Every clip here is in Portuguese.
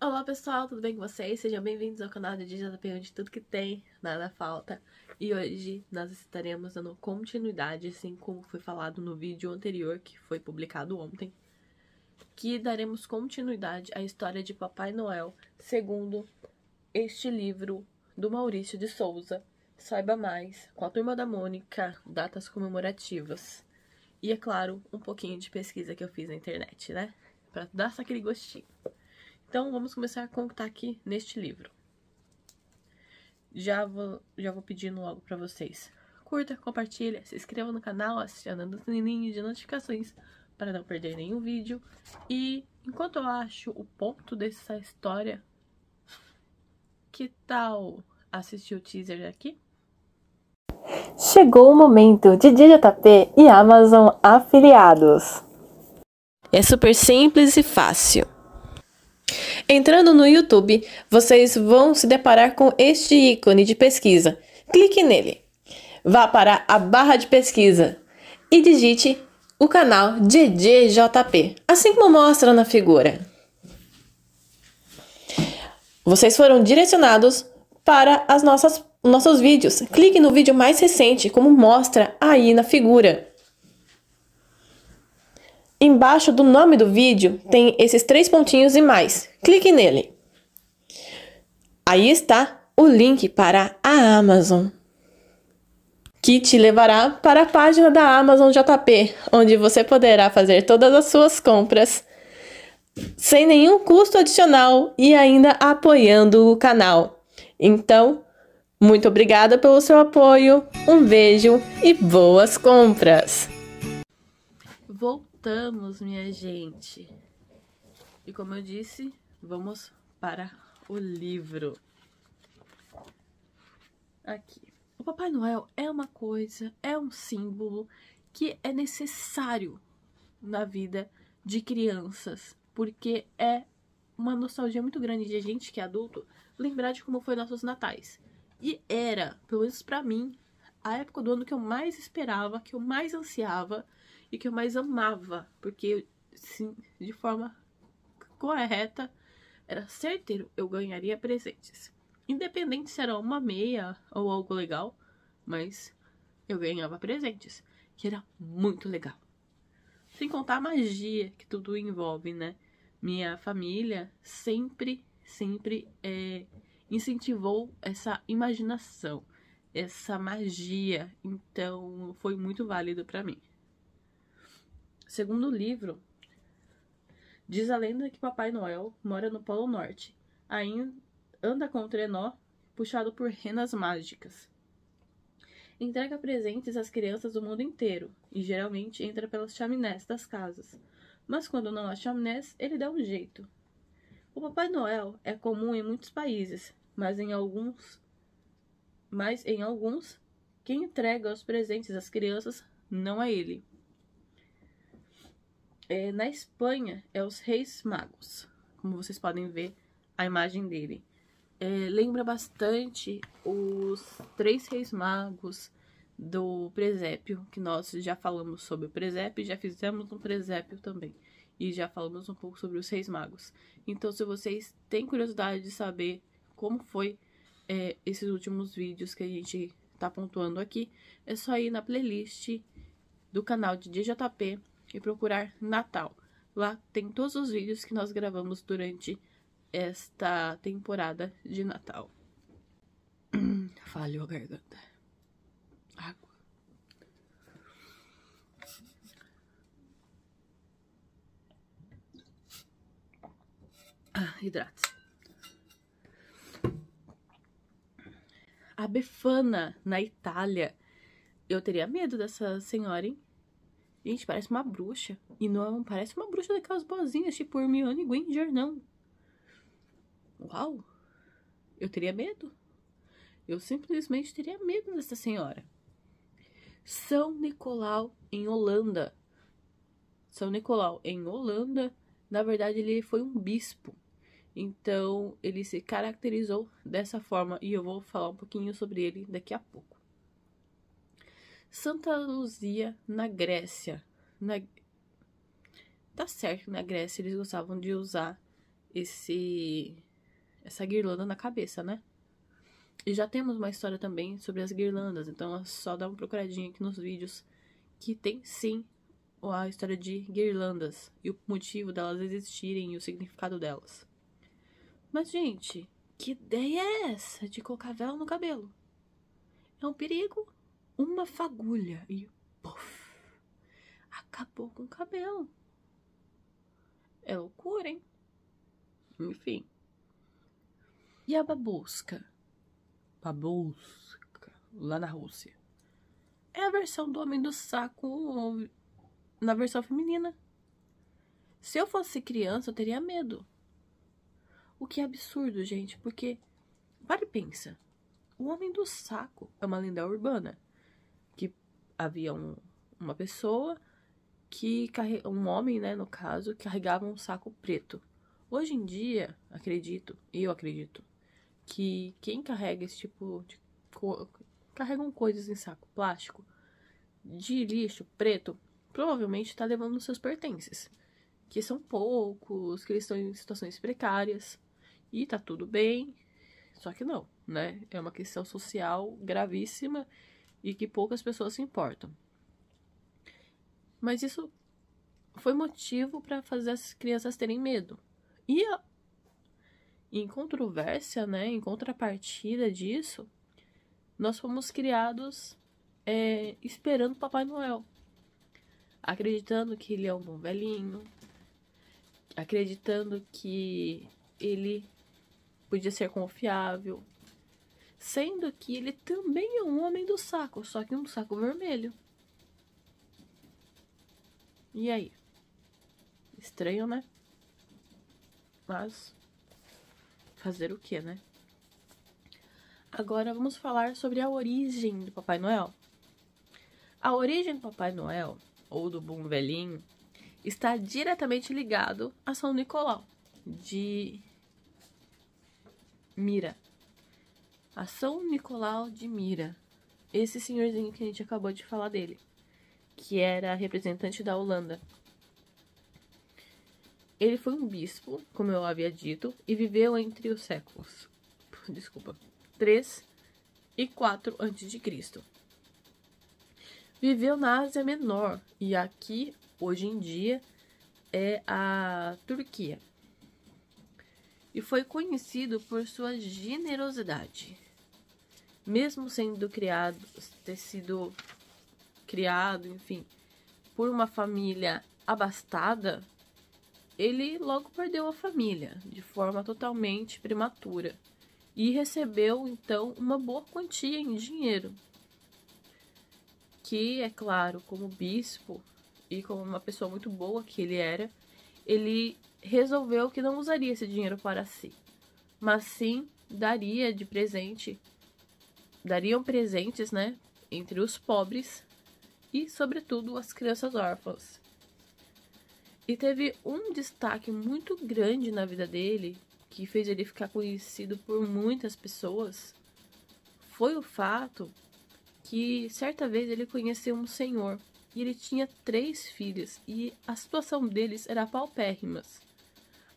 Olá pessoal, tudo bem com vocês? Sejam bem-vindos ao canal do DJP, onde tudo que tem, nada falta. E hoje nós estaremos dando continuidade, assim como foi falado no vídeo anterior, que foi publicado ontem, que daremos continuidade à história de Papai Noel, segundo este livro do Maurício de Souza, Saiba Mais, com a Turma da Mônica, Datas Comemorativas. E, é claro, um pouquinho de pesquisa que eu fiz na internet, né? Pra dar só aquele gostinho. Então, vamos começar com o que está aqui neste livro. Já vou, já vou pedindo logo para vocês. Curta, compartilha, se inscreva no canal, acionando o sininho de notificações para não perder nenhum vídeo. E enquanto eu acho o ponto dessa história, que tal assistir o teaser aqui? Chegou o momento de DJP e Amazon afiliados. É super simples e fácil. Entrando no YouTube, vocês vão se deparar com este ícone de pesquisa. Clique nele. Vá para a barra de pesquisa e digite o canal DDJP, assim como mostra na figura. Vocês foram direcionados para as nossas nossos vídeos. Clique no vídeo mais recente, como mostra aí na figura. Embaixo do nome do vídeo tem esses três pontinhos e mais. Clique nele. Aí está o link para a Amazon, que te levará para a página da Amazon JP, onde você poderá fazer todas as suas compras sem nenhum custo adicional e ainda apoiando o canal. Então, muito obrigada pelo seu apoio, um beijo e boas compras! Vou voltamos, minha gente. E como eu disse, vamos para o livro. Aqui. O Papai Noel é uma coisa, é um símbolo que é necessário na vida de crianças, porque é uma nostalgia muito grande de gente que é adulto lembrar de como foi nossos natais. E era, pelo menos para mim, a época do ano que eu mais esperava, que eu mais ansiava e que eu mais amava, porque sim, de forma correta, era certeiro, eu ganharia presentes. Independente se era uma meia ou algo legal, mas eu ganhava presentes, que era muito legal. Sem contar a magia que tudo envolve, né? Minha família sempre, sempre é, incentivou essa imaginação, essa magia. Então foi muito válido para mim. Segundo o livro, diz a lenda que Papai Noel mora no Polo Norte. Ainda anda com o trenó puxado por renas mágicas. Entrega presentes às crianças do mundo inteiro e geralmente entra pelas chaminés das casas. Mas quando não há chaminés, ele dá um jeito. O Papai Noel é comum em muitos países, mas em alguns, mas em alguns, quem entrega os presentes às crianças não é ele. É, na Espanha, é os Reis Magos, como vocês podem ver a imagem dele. É, lembra bastante os Três Reis Magos do Presépio, que nós já falamos sobre o Presépio, já fizemos um Presépio também. E já falamos um pouco sobre os Reis Magos. Então, se vocês têm curiosidade de saber como foi é, esses últimos vídeos que a gente tá pontuando aqui, é só ir na playlist do canal de DJP e procurar Natal. Lá tem todos os vídeos que nós gravamos durante esta temporada de Natal. Falhou a garganta. Água. Ah, hidrata. se A Befana, na Itália. Eu teria medo dessa senhora, hein? Gente, parece uma bruxa. E não parece uma bruxa daquelas boazinhas, tipo Hermione Granger, não. Uau! Eu teria medo. Eu simplesmente teria medo dessa senhora. São Nicolau, em Holanda. São Nicolau, em Holanda, na verdade, ele foi um bispo. Então, ele se caracterizou dessa forma e eu vou falar um pouquinho sobre ele daqui a pouco. Santa Luzia, na Grécia. Na... Tá certo na Grécia eles gostavam de usar esse essa guirlanda na cabeça, né? E já temos uma história também sobre as guirlandas, então é só dá uma procuradinha aqui nos vídeos que tem sim a história de guirlandas e o motivo delas existirem e o significado delas. Mas, gente, que ideia é essa de colocar véu no cabelo? É um perigo uma fagulha e puff, acabou com o cabelo. É loucura, hein? Enfim. E a babusca? Babusca, lá na Rússia. É a versão do homem do saco na versão feminina. Se eu fosse criança, eu teria medo. O que é absurdo, gente, porque. Para e pensa. O homem do saco é uma lenda urbana havia um, uma pessoa que um homem, né, no caso, carregava um saco preto. Hoje em dia, acredito, eu acredito, que quem carrega esse tipo de co carregam coisas em saco plástico de lixo preto, provavelmente está levando seus pertences, que são poucos, que eles estão em situações precárias e tá tudo bem. Só que não, né? É uma questão social gravíssima e que poucas pessoas se importam. Mas isso foi motivo para fazer as crianças terem medo. E a... em controvérsia, né, em contrapartida disso, nós fomos criados é, esperando Papai Noel, acreditando que ele é um bom velhinho, acreditando que ele podia ser confiável, sendo que ele também é um homem do saco, só que um saco vermelho. E aí? Estranho, né? Mas fazer o que, né? Agora vamos falar sobre a origem do Papai Noel. A origem do Papai Noel, ou do Bum Velhinho, está diretamente ligado a São Nicolau, de Mira, a São Nicolau de Mira. Esse senhorzinho que a gente acabou de falar dele, que era representante da Holanda. Ele foi um bispo, como eu havia dito, e viveu entre os séculos. Desculpa. 3 e 4 a.C. Viveu na Ásia Menor e aqui, hoje em dia, é a Turquia. E foi conhecido por sua generosidade mesmo sendo criado, ter sido criado, enfim, por uma família abastada, ele logo perdeu a família de forma totalmente prematura e recebeu então uma boa quantia em dinheiro. Que, é claro, como bispo e como uma pessoa muito boa que ele era, ele resolveu que não usaria esse dinheiro para si, mas sim daria de presente dariam presentes, né, entre os pobres e, sobretudo, as crianças órfãs. E teve um destaque muito grande na vida dele, que fez ele ficar conhecido por muitas pessoas, foi o fato que certa vez ele conheceu um senhor e ele tinha três filhos e a situação deles era paupérrimas,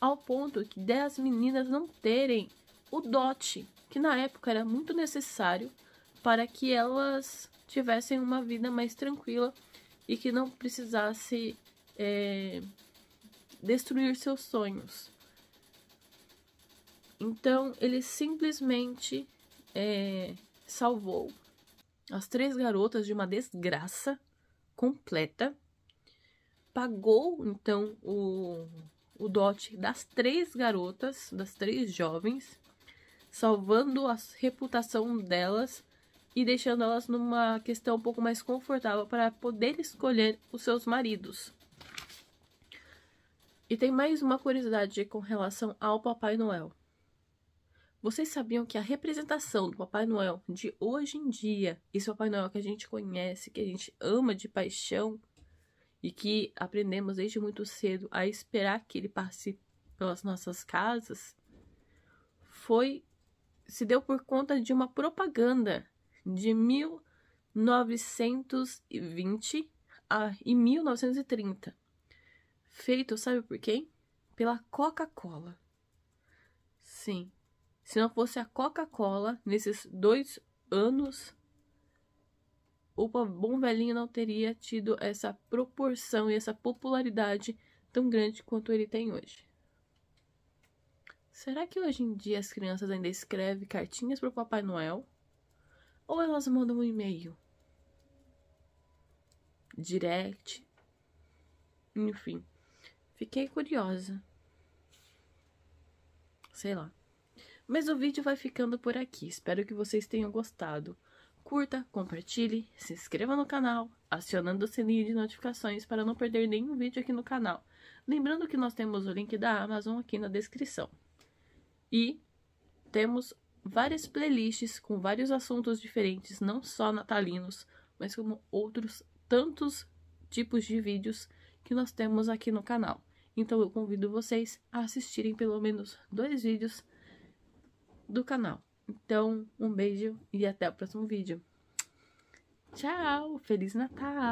ao ponto que dez meninas não terem o dote, que na época era muito necessário para que elas tivessem uma vida mais tranquila e que não precisasse é, destruir seus sonhos. Então ele simplesmente é, salvou as três garotas de uma desgraça completa, pagou então o, o dote das três garotas, das três jovens, salvando a reputação delas e deixando elas numa questão um pouco mais confortável para poder escolher os seus maridos. E tem mais uma curiosidade com relação ao Papai Noel. Vocês sabiam que a representação do Papai Noel de hoje em dia, esse Papai Noel que a gente conhece, que a gente ama de paixão e que aprendemos desde muito cedo a esperar que ele passe pelas nossas casas, foi se deu por conta de uma propaganda de 1920 a, e 1930. Feito, sabe por quem? Pela Coca-Cola. Sim. Se não fosse a Coca-Cola, nesses dois anos, o Bom Velhinho não teria tido essa proporção e essa popularidade tão grande quanto ele tem hoje. Será que hoje em dia as crianças ainda escrevem cartinhas para o Papai Noel? Ou elas mandam um e-mail? Direct? Enfim, fiquei curiosa. Sei lá. Mas o vídeo vai ficando por aqui. Espero que vocês tenham gostado. Curta, compartilhe, se inscreva no canal, acionando o sininho de notificações para não perder nenhum vídeo aqui no canal. Lembrando que nós temos o link da Amazon aqui na descrição. E temos várias playlists com vários assuntos diferentes, não só natalinos, mas como outros tantos tipos de vídeos que nós temos aqui no canal. Então eu convido vocês a assistirem pelo menos dois vídeos do canal. Então, um beijo e até o próximo vídeo. Tchau, Feliz Natal!